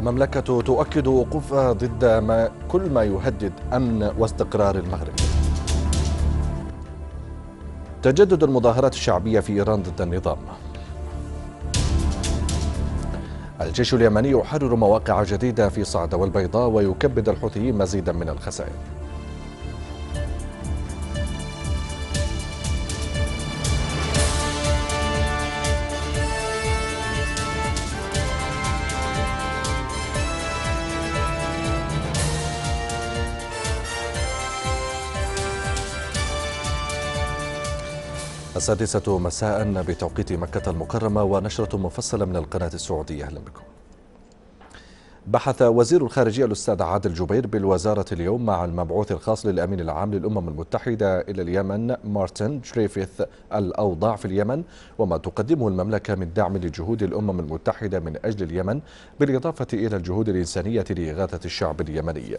المملكة تؤكد وقوفها ضد ما كل ما يهدد أمن واستقرار المغرب تجدد المظاهرات الشعبية في إيران ضد النظام الجيش اليمني يحرر مواقع جديدة في صعدة والبيضاء ويكبد الحوثيين مزيدا من الخسائر السادسة مساء بتوقيت مكة المكرمة ونشرة مفصلة من القناة السعودية أهلا بكم بحث وزير الخارجية الأستاذ عادل جبير بالوزارة اليوم مع المبعوث الخاص للأمين العام للأمم المتحدة إلى اليمن مارتن جريفيث الأوضاع في اليمن وما تقدمه المملكة من دعم لجهود الأمم المتحدة من أجل اليمن بالإضافة إلى الجهود الإنسانية لإغاثة الشعب اليمني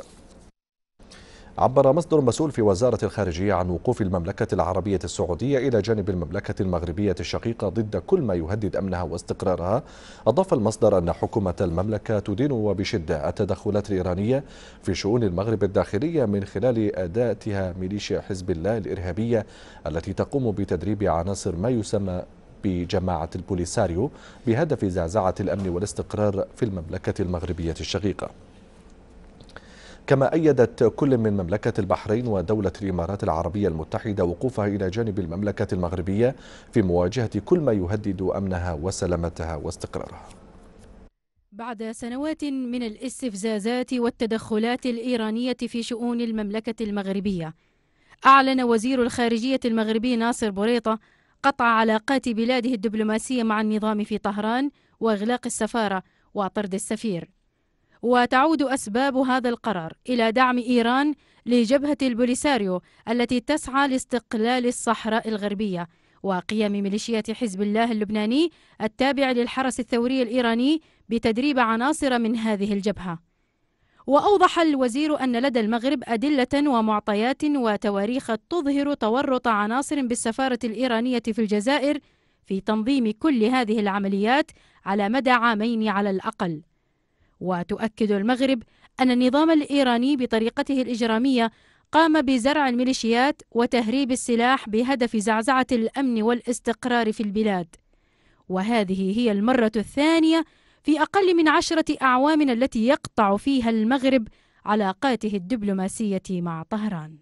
عبر مصدر مسؤول في وزارة الخارجية عن وقوف المملكة العربية السعودية إلى جانب المملكة المغربية الشقيقة ضد كل ما يهدد أمنها واستقرارها أضاف المصدر أن حكومة المملكة تدين وبشدة التدخلات الإيرانية في شؤون المغرب الداخلية من خلال أداتها ميليشيا حزب الله الإرهابية التي تقوم بتدريب عناصر ما يسمى بجماعة البوليساريو بهدف زعزعة الأمن والاستقرار في المملكة المغربية الشقيقة كما أيدت كل من مملكة البحرين ودولة الإمارات العربية المتحدة وقوفها إلى جانب المملكة المغربية في مواجهة كل ما يهدد أمنها وسلامتها واستقرارها بعد سنوات من الاستفزازات والتدخلات الإيرانية في شؤون المملكة المغربية أعلن وزير الخارجية المغربي ناصر بوريطة قطع علاقات بلاده الدبلوماسية مع النظام في طهران وإغلاق السفارة وطرد السفير وتعود أسباب هذا القرار إلى دعم إيران لجبهة البوليساريو التي تسعى لاستقلال الصحراء الغربية وقيام ميليشيات حزب الله اللبناني التابع للحرس الثوري الإيراني بتدريب عناصر من هذه الجبهة وأوضح الوزير أن لدى المغرب أدلة ومعطيات وتواريخ تظهر تورط عناصر بالسفارة الإيرانية في الجزائر في تنظيم كل هذه العمليات على مدى عامين على الأقل وتؤكد المغرب أن النظام الإيراني بطريقته الإجرامية قام بزرع الميليشيات وتهريب السلاح بهدف زعزعة الأمن والاستقرار في البلاد وهذه هي المرة الثانية في أقل من عشرة أعوام التي يقطع فيها المغرب علاقاته الدبلوماسية مع طهران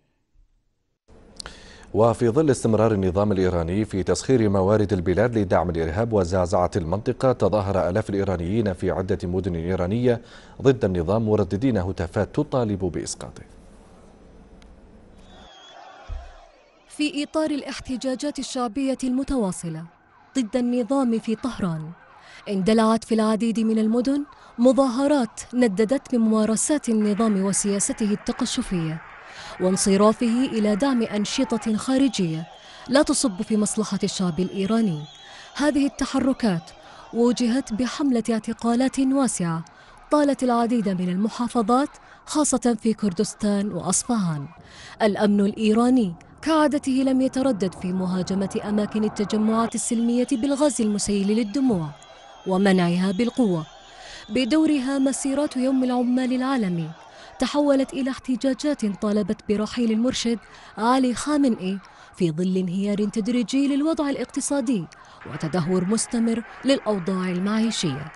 وفي ظل استمرار النظام الإيراني في تسخير موارد البلاد لدعم الإرهاب وزعزعة المنطقة تظاهر ألاف الإيرانيين في عدة مدن إيرانية ضد النظام مرددين هتافات تطالب بإسقاطه في إطار الاحتجاجات الشعبية المتواصلة ضد النظام في طهران اندلعت في العديد من المدن مظاهرات نددت بممارسات النظام وسياسته التقشفيه وانصرافه إلى دعم أنشطة خارجية لا تصب في مصلحة الشعب الإيراني هذه التحركات وجهت بحملة اعتقالات واسعة طالت العديد من المحافظات خاصة في كردستان وأصفهان الأمن الإيراني كعادته لم يتردد في مهاجمة أماكن التجمعات السلمية بالغاز المسيل للدموع ومنعها بالقوة بدورها مسيرات يوم العمال العالمي تحولت إلى احتجاجات طالبت برحيل المرشد علي خامنئي في ظل انهيار تدريجي للوضع الاقتصادي وتدهور مستمر للأوضاع المعيشية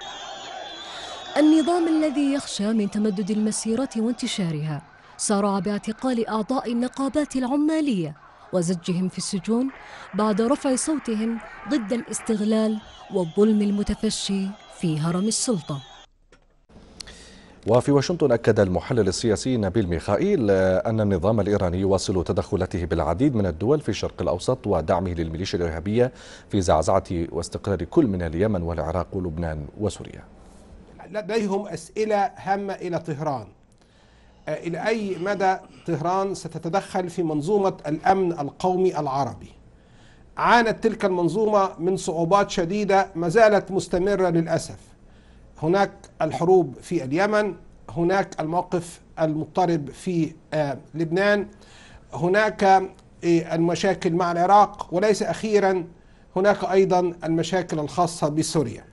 النظام الذي يخشى من تمدد المسيرة وانتشارها سارع باعتقال أعضاء النقابات العمالية وزجهم في السجون بعد رفع صوتهم ضد الاستغلال والظلم المتفشي في هرم السلطه وفي واشنطن أكد المحلل السياسي نبيل ميخائيل أن النظام الإيراني يواصل تدخلاته بالعديد من الدول في الشرق الأوسط ودعمه للميليشيا الإرهابية في زعزعة واستقرار كل من اليمن والعراق ولبنان وسوريا لديهم أسئلة هامة إلى طهران آه، إلى أي مدى طهران ستتدخل في منظومة الأمن القومي العربي عانت تلك المنظومة من صعوبات شديدة ما زالت مستمرة للأسف هناك الحروب في اليمن هناك الموقف المضطرب في آه، لبنان هناك آه، المشاكل مع العراق وليس اخيرا هناك ايضا المشاكل الخاصه بسوريا.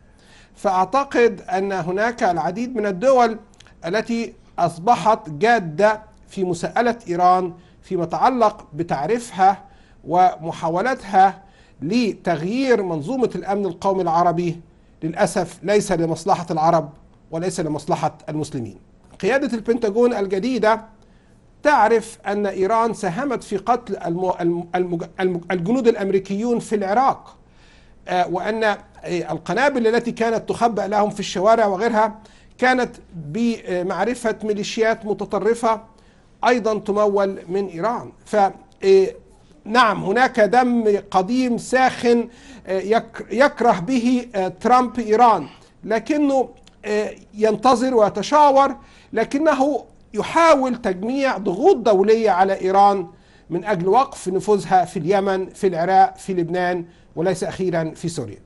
فاعتقد ان هناك العديد من الدول التي اصبحت جاده في مساءله ايران فيما يتعلق بتعريفها ومحاولتها لتغيير منظومه الامن القومي العربي للأسف ليس لمصلحة العرب وليس لمصلحة المسلمين قيادة البنتاجون الجديدة تعرف أن إيران ساهمت في قتل الجنود الأمريكيون في العراق آه، وأن آه، القنابل التي كانت تخبأ لهم في الشوارع وغيرها كانت بمعرفة ميليشيات متطرفة أيضا تمول من إيران ف آه، نعم هناك دم قديم ساخن آه، يكره به آه، ترامب إيران لكنه آه، ينتظر ويتشاور لكنه يحاول تجميع ضغوط دولية على إيران من أجل وقف نفوذها في اليمن في العراق في لبنان وليس أخيرا في سوريا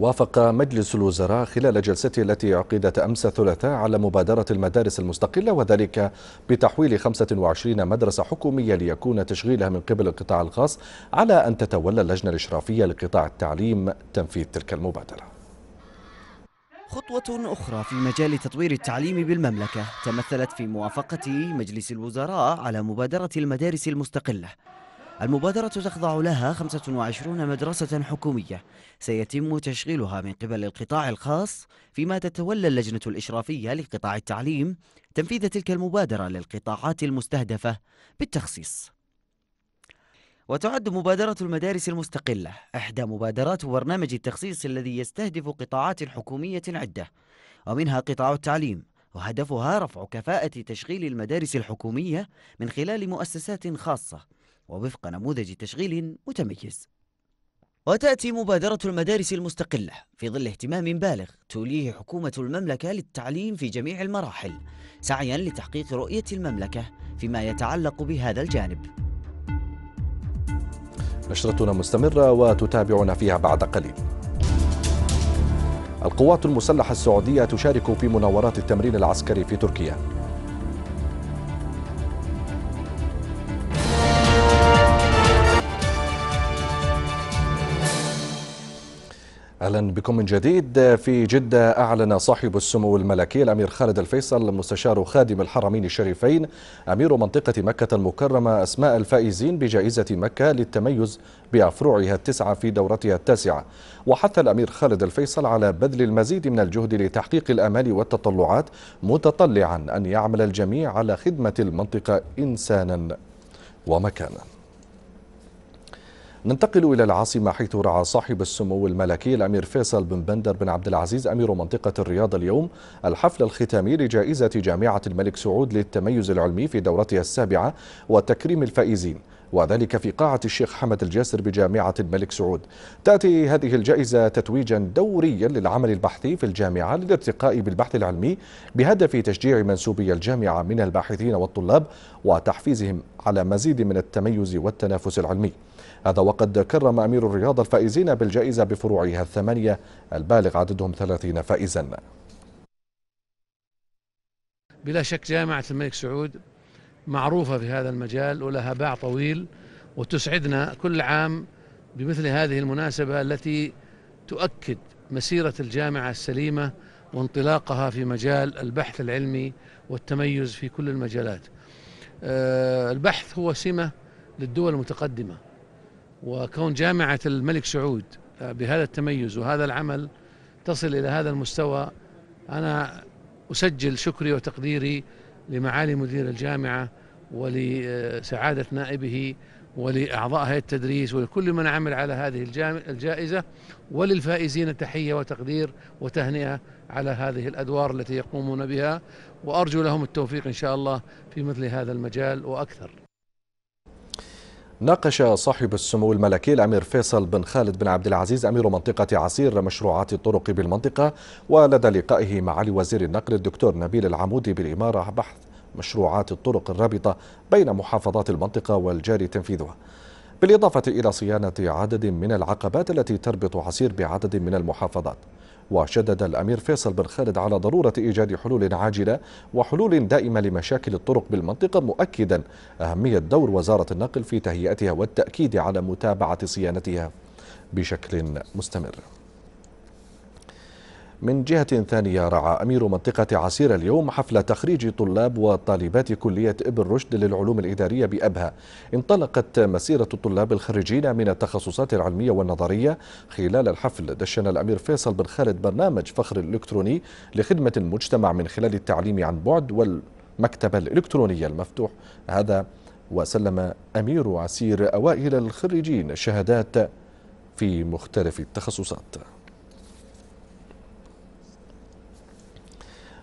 وافق مجلس الوزراء خلال جلسته التي عقدت أمس الثلاثاء على مبادرة المدارس المستقلة وذلك بتحويل 25 مدرسة حكومية ليكون تشغيلها من قبل القطاع الخاص على أن تتولى اللجنة الإشرافية لقطاع التعليم تنفيذ تلك المبادرة خطوة أخرى في مجال تطوير التعليم بالمملكة تمثلت في موافقة مجلس الوزراء على مبادرة المدارس المستقلة المبادرة تخضع لها 25 مدرسة حكومية سيتم تشغيلها من قبل القطاع الخاص فيما تتولى اللجنة الإشرافية لقطاع التعليم تنفيذ تلك المبادرة للقطاعات المستهدفة بالتخصيص وتعد مبادرة المدارس المستقلة إحدى مبادرات برنامج التخصيص الذي يستهدف قطاعات حكومية عدة ومنها قطاع التعليم وهدفها رفع كفاءة تشغيل المدارس الحكومية من خلال مؤسسات خاصة ووفق نموذج تشغيل متميز وتأتي مبادرة المدارس المستقلة في ظل اهتمام بالغ توليه حكومة المملكة للتعليم في جميع المراحل سعيا لتحقيق رؤية المملكة فيما يتعلق بهذا الجانب نشرتنا مستمرة وتتابعنا فيها بعد قليل القوات المسلحة السعودية تشارك في مناورات التمرين العسكري في تركيا اهلا بكم من جديد في جده اعلن صاحب السمو الملكي الامير خالد الفيصل مستشار خادم الحرمين الشريفين امير منطقه مكه المكرمه اسماء الفائزين بجائزه مكه للتميز بافروعها التسعه في دورتها التاسعه وحث الامير خالد الفيصل على بذل المزيد من الجهد لتحقيق الامال والتطلعات متطلعا ان يعمل الجميع على خدمه المنطقه انسانا ومكانا ننتقل إلى العاصمة حيث رعى صاحب السمو الملكي الأمير فيصل بن بندر بن عبد العزيز أمير منطقة الرياض اليوم الحفل الختامي لجائزة جامعة الملك سعود للتميز العلمي في دورتها السابعة وتكريم الفائزين وذلك في قاعة الشيخ حمد الجاسر بجامعة الملك سعود تأتي هذه الجائزة تتويجا دوريا للعمل البحثي في الجامعة للارتقاء بالبحث العلمي بهدف تشجيع منسوبي الجامعة من الباحثين والطلاب وتحفيزهم على مزيد من التميز والتنافس العلمي هذا وقد كرم أمير الرياض الفائزين بالجائزة بفروعها الثمانية البالغ عددهم 30 فائزا بلا شك جامعة الملك سعود معروفة في هذا المجال ولها باع طويل وتسعدنا كل عام بمثل هذه المناسبة التي تؤكد مسيرة الجامعة السليمة وانطلاقها في مجال البحث العلمي والتميز في كل المجالات آه، البحث هو سمة للدول المتقدمة وكون جامعة الملك سعود آه، بهذا التميز وهذا العمل تصل إلى هذا المستوى أنا أسجل شكري وتقديري لمعالي مدير الجامعة ولسعادة نائبه ولأعضاء هيئة التدريس ولكل من عمل على هذه الجائزة وللفائزين تحية وتقدير وتهنئة على هذه الأدوار التي يقومون بها وأرجو لهم التوفيق إن شاء الله في مثل هذا المجال وأكثر ناقش صاحب السمو الملكي الأمير فيصل بن خالد بن عبد العزيز أمير منطقة عسير مشروعات الطرق بالمنطقة ولدى لقائه مع علي وزير النقل الدكتور نبيل العمودي بالإمارة بحث مشروعات الطرق الرابطة بين محافظات المنطقة والجاري تنفيذها بالإضافة إلى صيانة عدد من العقبات التي تربط عسير بعدد من المحافظات وشدد الأمير فيصل بن خالد على ضرورة إيجاد حلول عاجلة وحلول دائمة لمشاكل الطرق بالمنطقة مؤكدا أهمية دور وزارة النقل في تهيئتها والتأكيد على متابعة صيانتها بشكل مستمر من جهة ثانية رعى أمير منطقة عسير اليوم حفل تخريج طلاب وطالبات كلية ابن رشد للعلوم الإدارية بأبها انطلقت مسيرة الطلاب الخريجين من التخصصات العلمية والنظرية خلال الحفل دشن الأمير فيصل بن خالد برنامج فخر إلكتروني لخدمة المجتمع من خلال التعليم عن بعد والمكتبة الإلكترونية المفتوح هذا وسلم أمير عسير أوائل الخريجين شهادات في مختلف التخصصات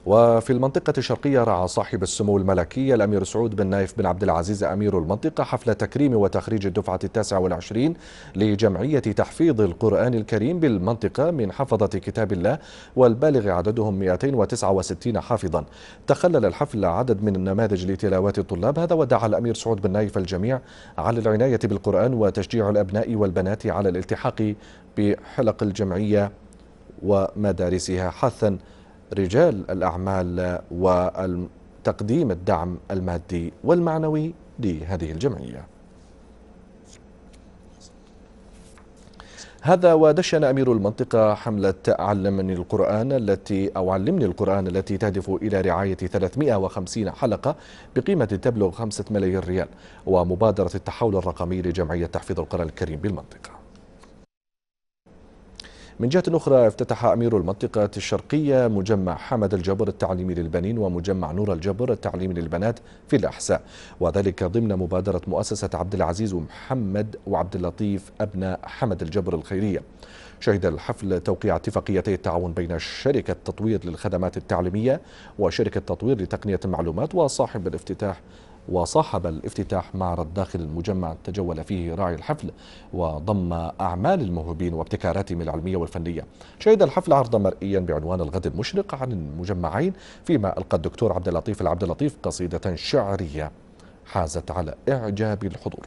وفي المنطقة الشرقية رعى صاحب السمو الملكي الأمير سعود بن نايف بن عبد العزيز أمير المنطقة حفل تكريم وتخريج الدفعة التاسعة والعشرين لجمعية تحفيظ القرآن الكريم بالمنطقة من حفظة كتاب الله والبالغ عددهم 269 حافظا تخلل الحفل عدد من النماذج لتلاوات الطلاب هذا ودعا الأمير سعود بن نايف الجميع على العناية بالقرآن وتشجيع الأبناء والبنات على الالتحاق بحلق الجمعية ومدارسها حثا رجال الأعمال وتقديم الدعم المادي والمعنوي لهذه الجمعية هذا ودشن أمير المنطقة حملة علمني القرآن التي أو علمني القرآن التي تهدف إلى رعاية 350 حلقة بقيمة تبلغ 5 ملايين ريال ومبادرة التحول الرقمي لجمعية تحفيظ القرآن الكريم بالمنطقة من جهة أخرى افتتح أمير المنطقة الشرقية مجمع حمد الجبر التعليمي للبنين ومجمع نور الجبر التعليمي للبنات في الأحساء وذلك ضمن مبادرة مؤسسة عبد العزيز ومحمد وعبد اللطيف أبناء حمد الجبر الخيرية شهد الحفل توقيع اتفاقيتي التعاون بين شركة تطوير للخدمات التعليمية وشركة تطوير لتقنية المعلومات وصاحب الافتتاح وصاحب الافتتاح معرض داخل المجمع تجول فيه راعي الحفل وضم أعمال الموهوبين وابتكاراتهم العلمية والفنية شهد الحفل عرضا مرئيا بعنوان الغد المشرق عن المجمعين فيما ألقى الدكتور عبد اللطيف العبد اللطيف قصيدة شعرية حازت على إعجاب الحضور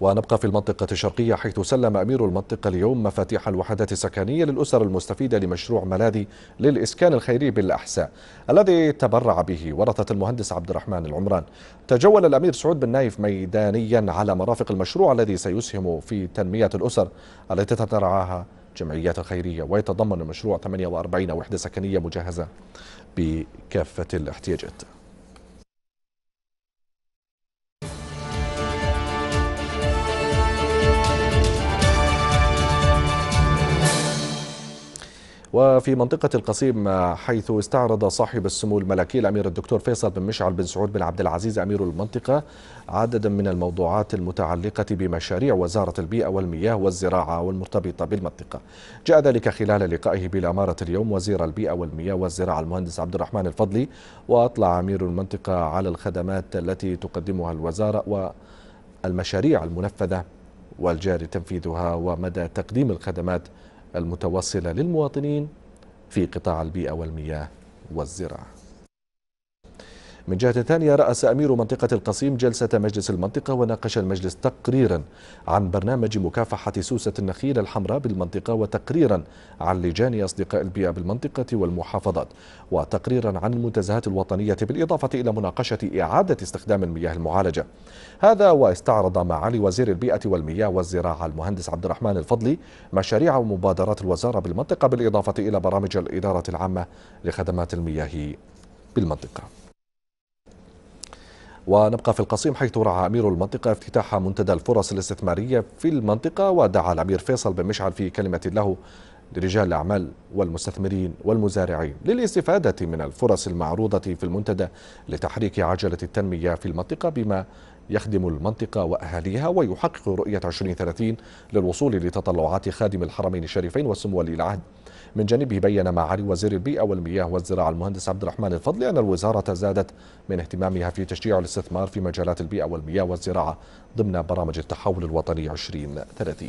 ونبقى في المنطقة الشرقية حيث سلم أمير المنطقة اليوم مفاتيح الوحدات السكنية للأسر المستفيدة لمشروع ملاذي للإسكان الخيري بالأحساء الذي تبرع به ورثة المهندس عبد الرحمن العمران تجول الأمير سعود بن نايف ميدانيا على مرافق المشروع الذي سيسهم في تنمية الأسر التي تترعاها جمعيات الخيرية ويتضمن المشروع 48 وحدة سكنية مجهزة بكافة الاحتياجات وفي منطقة القصيم حيث استعرض صاحب السمو الملكي الأمير الدكتور فيصل بن مشعل بن سعود بن عبد العزيز أمير المنطقة عددا من الموضوعات المتعلقة بمشاريع وزارة البيئة والمياه والزراعة والمرتبطة بالمنطقة جاء ذلك خلال لقائه بالأمارة اليوم وزير البيئة والمياه والزراعة المهندس عبد الرحمن الفضلي وأطلع أمير المنطقة على الخدمات التي تقدمها الوزارة والمشاريع المنفذة والجاري تنفيذها ومدى تقديم الخدمات المتوصلة للمواطنين في قطاع البيئة والمياه والزراعة من جهة ثانية رأس أمير منطقة القصيم جلسة مجلس المنطقة وناقش المجلس تقريرا عن برنامج مكافحة سوسة النخيل الحمراء بالمنطقة وتقريرا عن لجان أصدقاء البيئة بالمنطقة والمحافظات وتقريرا عن المنتزهات الوطنية بالإضافة إلى مناقشة إعادة استخدام المياه المعالجة هذا واستعرض معالي وزير البيئة والمياه والزراعة المهندس عبد الرحمن الفضلي مشاريع ومبادرات الوزارة بالمنطقة بالإضافة إلى برامج الإدارة العامة لخدمات المياه بالمنطقة ونبقى في القصيم حيث رعى أمير المنطقة افتتاح منتدى الفرص الاستثمارية في المنطقة ودعا الأمير فيصل بن مشعل في كلمة له لرجال الأعمال والمستثمرين والمزارعين للاستفادة من الفرص المعروضة في المنتدى لتحريك عجلة التنمية في المنطقة بما يخدم المنطقة وأهاليها ويحقق رؤية 2030 للوصول لتطلعات خادم الحرمين الشريفين والسمو ولي العهد من جانبه بين معالي وزير البيئة والمياه والزراعة المهندس عبد الرحمن الفضلي أن الوزارة زادت من اهتمامها في تشجيع الاستثمار في مجالات البيئة والمياه والزراعة ضمن برامج التحول الوطني 2030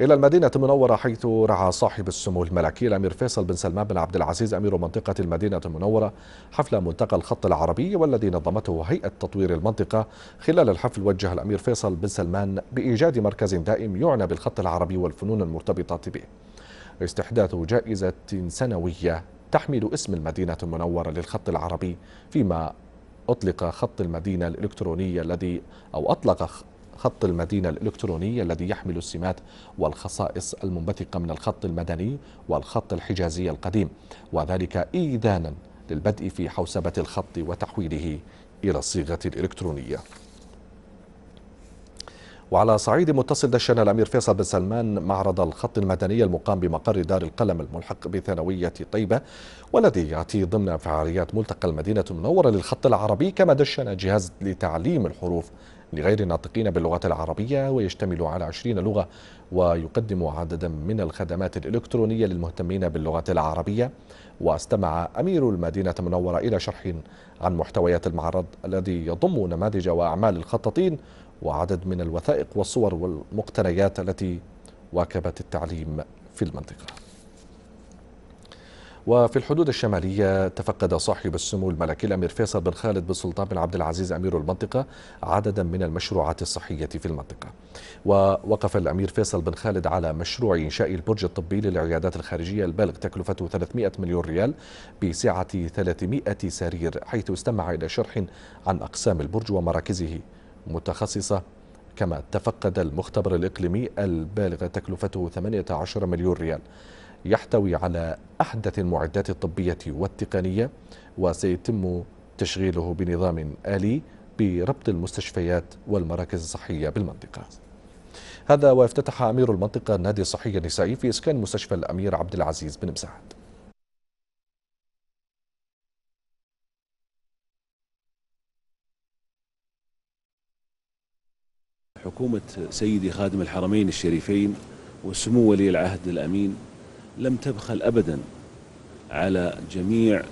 إلى المدينة المنورة حيث رعى صاحب السمو الملكي الأمير فيصل بن سلمان بن عبد العزيز أمير منطقة المدينة المنورة حفل ملتقى الخط العربي والذي نظمته هيئة تطوير المنطقة خلال الحفل وجه الأمير فيصل بن سلمان بإيجاد مركز دائم يعنى بالخط العربي والفنون المرتبطة به استحداث جائزة سنوية تحمل اسم المدينة المنورة للخط العربي فيما أطلق خط المدينة الإلكترونية الذي أو أطلق خط المدينة الإلكتروني الذي يحمل السمات والخصائص المنبثقة من الخط المدني والخط الحجازي القديم وذلك إيذانا للبدء في حوسبة الخط وتحويله إلى الصيغة الإلكترونية وعلى صعيد متصل دشن الامير فيصل بن سلمان معرض الخط المدني المقام بمقر دار القلم الملحق بثانويه طيبه والذي ياتي ضمن فعاليات ملتقى المدينه المنوره للخط العربي كما دشن جهاز لتعليم الحروف لغير الناطقين باللغة العربية ويشتمل على 20 لغة ويقدم عددا من الخدمات الإلكترونية للمهتمين باللغة العربية واستمع أمير المدينة المنورة إلى شرح عن محتويات المعرض الذي يضم نماذج وأعمال الخطاطين وعدد من الوثائق والصور والمقتنيات التي واكبت التعليم في المنطقه وفي الحدود الشمالية تفقد صاحب السمو الملكي الأمير فيصل بن خالد بن سلطان بن عبد العزيز أمير المنطقة عددا من المشروعات الصحية في المنطقة ووقف الأمير فيصل بن خالد على مشروع إنشاء البرج الطبي للعيادات الخارجية البالغ تكلفته 300 مليون ريال بسعة 300 سرير حيث استمع إلى شرح عن أقسام البرج ومراكزه متخصصة كما تفقد المختبر الإقليمي البالغ تكلفته 18 مليون ريال يحتوي على أحدث المعدات الطبية والتقنية وسيتم تشغيله بنظام آلي بربط المستشفيات والمراكز الصحية بالمنطقة هذا وافتتح أمير المنطقة النادي الصحي النسائي في إسكان مستشفى الأمير عبد العزيز بن مساعد حكومة سيدي خادم الحرمين الشريفين وسمو ولي العهد الأمين لم تبخل أبدا على جميع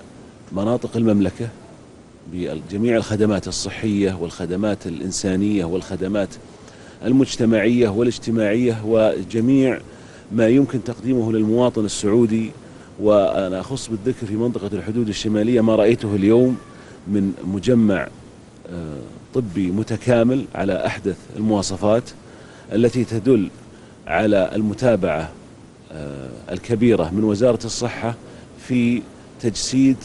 مناطق المملكة بجميع الخدمات الصحية والخدمات الإنسانية والخدمات المجتمعية والاجتماعية وجميع ما يمكن تقديمه للمواطن السعودي وأنا أخص بالذكر في منطقة الحدود الشمالية ما رأيته اليوم من مجمع آه، طبي متكامل على أحدث المواصفات التي تدل على المتابعة آه، الكبيرة من وزارة الصحة في تجسيد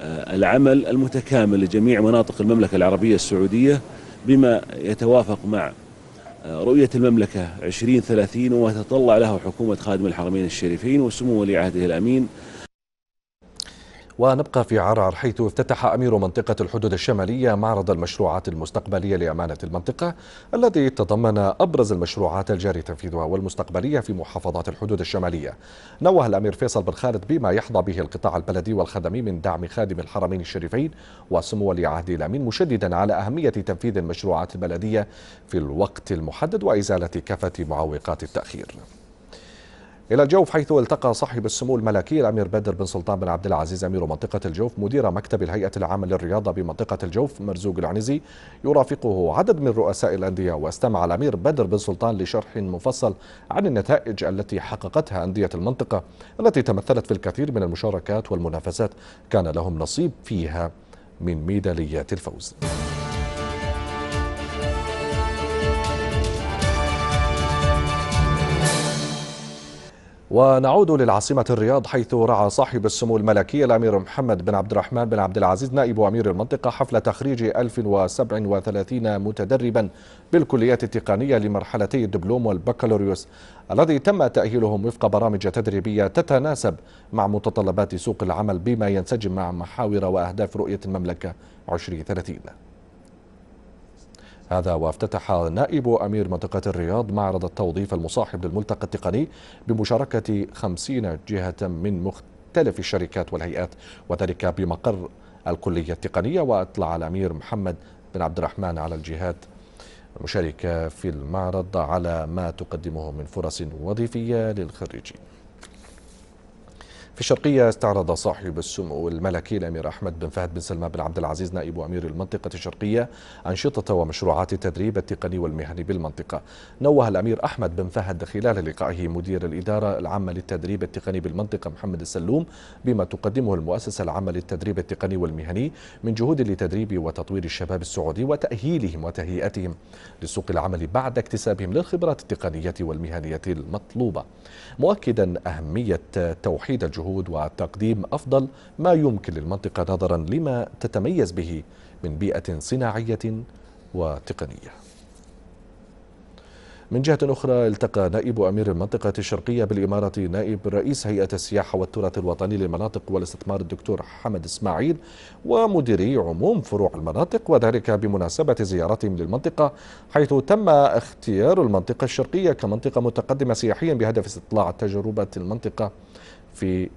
آه، العمل المتكامل لجميع مناطق المملكة العربية السعودية بما يتوافق مع آه، رؤية المملكة 2030 وما تطلع له حكومة خادم الحرمين الشريفين وسمو ولي عهده الأمين ونبقى في عرعر حيث افتتح أمير منطقة الحدود الشمالية معرض المشروعات المستقبلية لأمانة المنطقة الذي تضمن أبرز المشروعات الجاري تنفيذها والمستقبلية في محافظات الحدود الشمالية نوه الأمير فيصل بن خالد بما يحظى به القطاع البلدي والخدمي من دعم خادم الحرمين الشريفين وسمو ولي عهد الأمين مشددا على أهمية تنفيذ المشروعات البلدية في الوقت المحدد وإزالة كافة معوقات التأخير إلى الجوف حيث التقى صاحب السمو الملكي الأمير بدر بن سلطان بن عبد العزيز أمير منطقة الجوف مدير مكتب الهيئة العامة للرياضة بمنطقة الجوف مرزوق العنزي يرافقه عدد من رؤساء الأندية واستمع الأمير بدر بن سلطان لشرح مفصل عن النتائج التي حققتها أندية المنطقة التي تمثلت في الكثير من المشاركات والمنافسات كان لهم نصيب فيها من ميداليات الفوز. ونعود للعاصمة الرياض حيث رعى صاحب السمو الملكي الأمير محمد بن عبد الرحمن بن عبد العزيز نائب أمير المنطقة حفل تخريج 1037 متدربا بالكليات التقنية لمرحلتي الدبلوم والبكالوريوس الذي تم تأهيلهم وفق برامج تدريبية تتناسب مع متطلبات سوق العمل بما ينسجم مع محاور وأهداف رؤية المملكة 2030 هذا وافتتح نائب أمير منطقة الرياض معرض التوظيف المصاحب للملتقى التقني بمشاركة خمسين جهة من مختلف الشركات والهيئات وذلك بمقر الكلية التقنية وأطلع الأمير محمد بن عبد الرحمن على الجهات المشاركة في المعرض على ما تقدمه من فرص وظيفية للخريجين الشرقية استعرض صاحب السمو الملكي الأمير أحمد بن فهد بن سلمان بن عبد العزيز نائب أمير المنطقة الشرقية أنشطة ومشروعات التدريب التقني والمهني بالمنطقة نوه الأمير أحمد بن فهد خلال لقائه مدير الإدارة العامة للتدريب التقني بالمنطقة محمد السلوم بما تقدمه المؤسسة العامة للتدريب التقني والمهني من جهود لتدريب وتطوير الشباب السعودي وتأهيلهم وتهيئتهم لسوق العمل بعد اكتسابهم للخبرات التقنية والمهنية المطلوبة مؤكدا أهمية توحيد الجهود الجهود وتقديم أفضل ما يمكن للمنطقة نظرا لما تتميز به من بيئة صناعية وتقنية من جهة أخرى التقى نائب أمير المنطقة الشرقية بالإمارة نائب رئيس هيئة السياحة والتراث الوطني للمناطق والاستثمار الدكتور حمد إسماعيل ومديري عموم فروع المناطق وذلك بمناسبة زيارتهم للمنطقة حيث تم اختيار المنطقة الشرقية كمنطقة متقدمة سياحيا بهدف استطلاع تجربة المنطقة في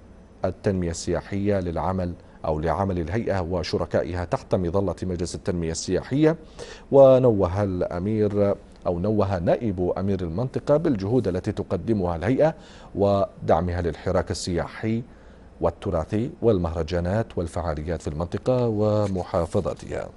التنمية السياحية للعمل أو لعمل الهيئة وشركائها تحت مظلة مجلس التنمية السياحية ونوه الأمير أو نوه نائب أمير المنطقة بالجهود التي تقدمها الهيئة ودعمها للحراك السياحي والتراثي والمهرجانات والفعاليات في المنطقة ومحافظتها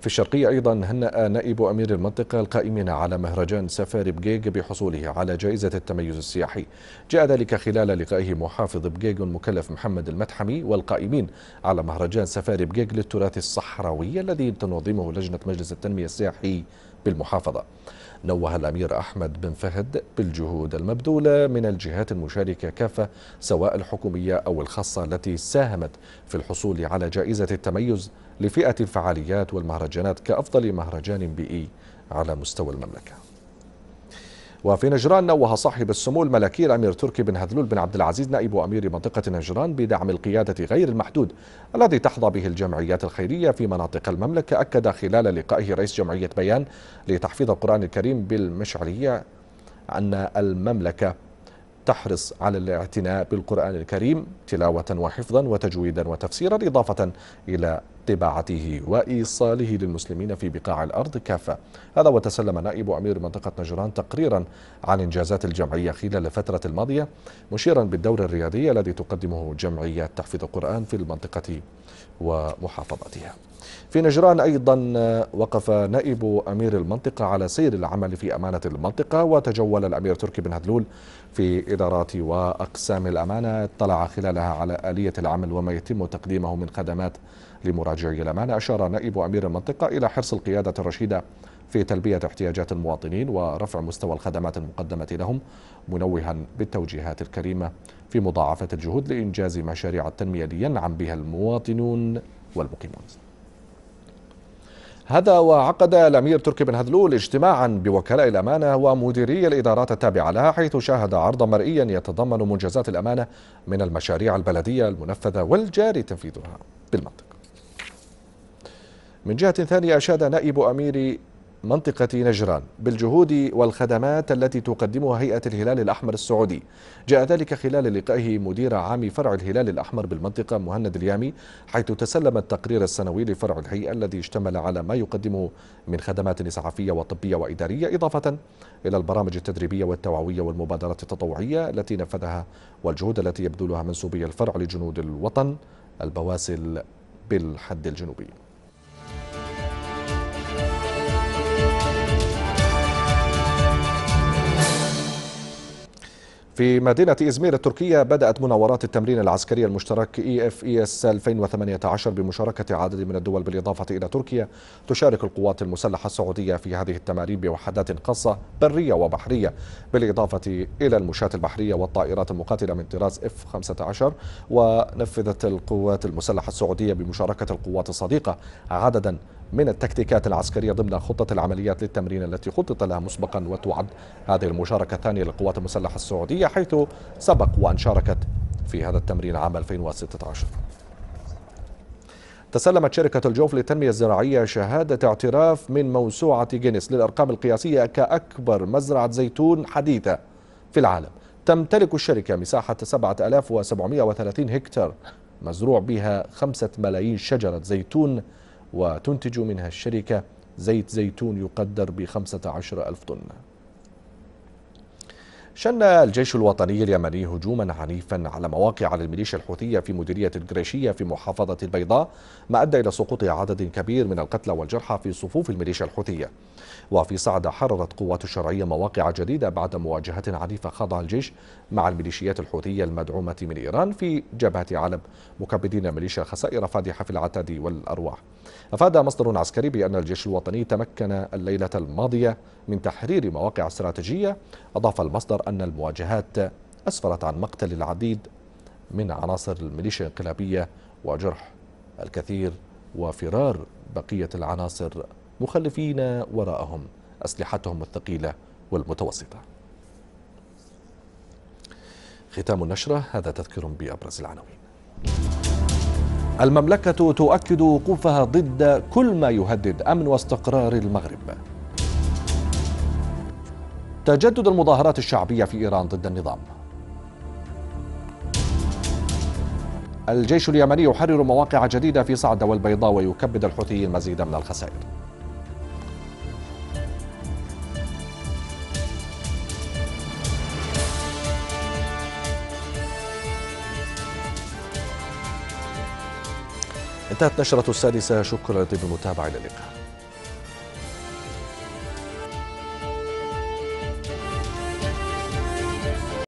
في الشرقية أيضا هنأ نائب أمير المنطقة القائمين على مهرجان سفاري بجيج بحصوله على جائزة التميز السياحي جاء ذلك خلال لقائه محافظ بجيج المكلف محمد المتحمي والقائمين على مهرجان سفاري بجيج للتراث الصحراوي الذي تنظمه لجنة مجلس التنمية السياحي بالمحافظة نوه الأمير أحمد بن فهد بالجهود المبذولة من الجهات المشاركة كافة سواء الحكومية أو الخاصة التي ساهمت في الحصول على جائزة التميز لفئة الفعاليات والمهرجانات كأفضل مهرجان بيئي على مستوى المملكة وفي نجران نوه صاحب السمو الملكي الامير تركي بن هذلول بن عبد العزيز نائب امير منطقه نجران بدعم القياده غير المحدود الذي تحظى به الجمعيات الخيريه في مناطق المملكه اكد خلال لقائه رئيس جمعيه بيان لتحفيظ القران الكريم بالمشعليه ان المملكه تحرص على الاعتناء بالقرآن الكريم تلاوة وحفظا وتجويدا وتفسيرا إضافة إلى طباعته وإيصاله للمسلمين في بقاع الأرض كافة هذا وتسلم نائب أمير منطقة نجران تقريرا عن إنجازات الجمعية خلال الفترة الماضية مشيرا بالدور الريادي الذي تقدمه جمعية تحفيظ القرآن في المنطقة ومحافظتها في نجران أيضا وقف نائب أمير المنطقة على سير العمل في أمانة المنطقة وتجول الأمير تركي بن هدلول في إدارات وأقسام الأمانة اطلع خلالها على آلية العمل وما يتم تقديمه من خدمات لمراجعي الأمانة أشار نائب أمير المنطقة إلى حرص القيادة الرشيدة في تلبية احتياجات المواطنين ورفع مستوى الخدمات المقدمة لهم منوها بالتوجيهات الكريمة في مضاعفة الجهود لإنجاز مشاريع التنمية لينعم بها المواطنون والمقيمون هذا وعقد الأمير تركي بن هدلول اجتماعا بوكلاء الأمانة ومديري الإدارات التابعة لها حيث شاهد عرضا مرئيا يتضمن منجزات الأمانة من المشاريع البلدية المنفذة والجاري تنفيذها بالمنطقة من جهة ثانية أشاد نائب أمير منطقة نجران بالجهود والخدمات التي تقدمها هيئة الهلال الأحمر السعودي جاء ذلك خلال لقائه مدير عام فرع الهلال الأحمر بالمنطقة مهند اليامي حيث تسلم التقرير السنوي لفرع الهيئة الذي اشتمل على ما يقدمه من خدمات إسعافية وطبية وإدارية إضافة إلى البرامج التدريبية والتوعوية والمبادرات التطوعية التي نفذها والجهود التي يبذلها منسوبي الفرع لجنود الوطن البواسل بالحد الجنوبي في مدينة إزمير التركية بدأت مناورات التمرين العسكري المشترك EFES 2018 بمشاركة عدد من الدول بالإضافة إلى تركيا تشارك القوات المسلحة السعودية في هذه التمارين بوحدات خاصة برية وبحرية بالإضافة إلى المشاة البحرية والطائرات المقاتلة من طراز F-15 ونفذت القوات المسلحة السعودية بمشاركة القوات الصديقة عددا من التكتيكات العسكرية ضمن خطة العمليات للتمرين التي خطط لها مسبقا وتعد هذه المشاركة الثانية للقوات المسلحة السعودية حيث سبق وأن شاركت في هذا التمرين عام 2016 تسلمت شركة الجوف للتنمية الزراعية شهادة اعتراف من موسوعة جينيس للأرقام القياسية كأكبر مزرعة زيتون حديثة في العالم تمتلك الشركة مساحة 7730 هكتار مزروع بها 5 ملايين شجرة زيتون وتنتج منها الشركة زيت زيتون يقدر بخمسة عشر ألف طن شن الجيش الوطني اليمني هجوما عنيفا على مواقع للميليشيا الحوثية في مديرية الجريشية في محافظة البيضاء ما أدى إلى سقوط عدد كبير من القتلى والجرحى في صفوف الميليشيا الحوثية وفي صعدة حررت قوات الشرعية مواقع جديدة بعد مواجهة عنيفة خاضها الجيش مع الميليشيات الحوثية المدعومة من إيران في جبهة علب مكبدين ميليشيا خسائر فادحة في العتاد والأرواح أفاد مصدر عسكري بأن الجيش الوطني تمكن الليلة الماضية من تحرير مواقع استراتيجية أضاف المصدر أن المواجهات أسفرت عن مقتل العديد من عناصر الميليشيا الانقلابية وجرح الكثير وفرار بقية العناصر مخلفين وراءهم أسلحتهم الثقيلة والمتوسطة ختام النشرة هذا تذكر بأبرز العناوين المملكة تؤكد وقوفها ضد كل ما يهدد أمن واستقرار المغرب تجدد المظاهرات الشعبية في إيران ضد النظام الجيش اليمني يحرر مواقع جديدة في صعدة والبيضاء ويكبد الحوثيين المزيد من الخسائر انتهت نشرة السادسة شكرا لطيب المتابعة إلى اللقاء